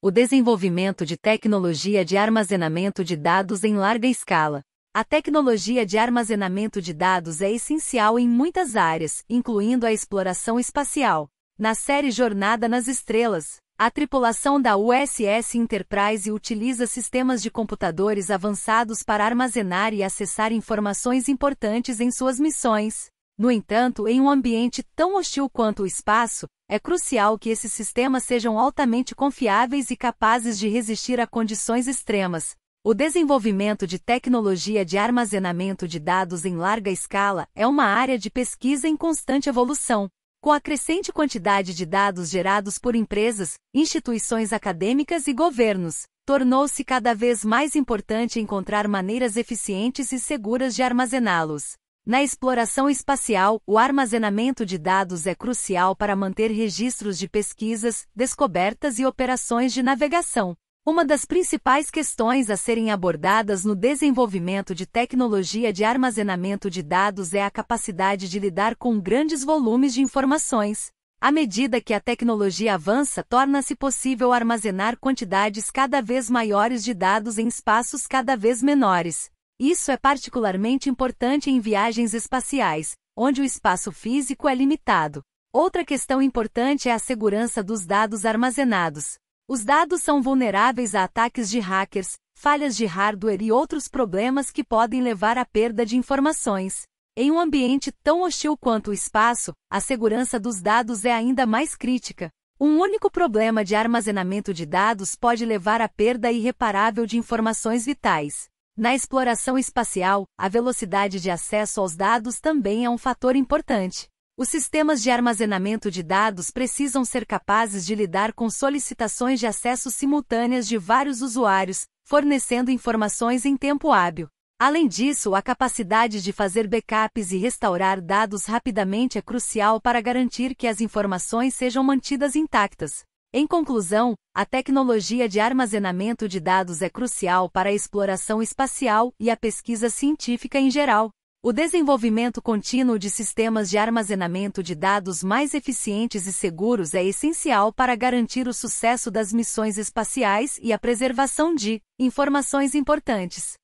o desenvolvimento de tecnologia de armazenamento de dados em larga escala. A tecnologia de armazenamento de dados é essencial em muitas áreas, incluindo a exploração espacial. Na série Jornada nas Estrelas, a tripulação da USS Enterprise utiliza sistemas de computadores avançados para armazenar e acessar informações importantes em suas missões, no entanto, em um ambiente tão hostil quanto o espaço, é crucial que esses sistemas sejam altamente confiáveis e capazes de resistir a condições extremas. O desenvolvimento de tecnologia de armazenamento de dados em larga escala é uma área de pesquisa em constante evolução. Com a crescente quantidade de dados gerados por empresas, instituições acadêmicas e governos, tornou-se cada vez mais importante encontrar maneiras eficientes e seguras de armazená-los. Na exploração espacial, o armazenamento de dados é crucial para manter registros de pesquisas, descobertas e operações de navegação. Uma das principais questões a serem abordadas no desenvolvimento de tecnologia de armazenamento de dados é a capacidade de lidar com grandes volumes de informações. À medida que a tecnologia avança, torna-se possível armazenar quantidades cada vez maiores de dados em espaços cada vez menores. Isso é particularmente importante em viagens espaciais, onde o espaço físico é limitado. Outra questão importante é a segurança dos dados armazenados. Os dados são vulneráveis a ataques de hackers, falhas de hardware e outros problemas que podem levar à perda de informações. Em um ambiente tão hostil quanto o espaço, a segurança dos dados é ainda mais crítica. Um único problema de armazenamento de dados pode levar à perda irreparável de informações vitais. Na exploração espacial, a velocidade de acesso aos dados também é um fator importante. Os sistemas de armazenamento de dados precisam ser capazes de lidar com solicitações de acesso simultâneas de vários usuários, fornecendo informações em tempo hábil. Além disso, a capacidade de fazer backups e restaurar dados rapidamente é crucial para garantir que as informações sejam mantidas intactas. Em conclusão, a tecnologia de armazenamento de dados é crucial para a exploração espacial e a pesquisa científica em geral. O desenvolvimento contínuo de sistemas de armazenamento de dados mais eficientes e seguros é essencial para garantir o sucesso das missões espaciais e a preservação de informações importantes.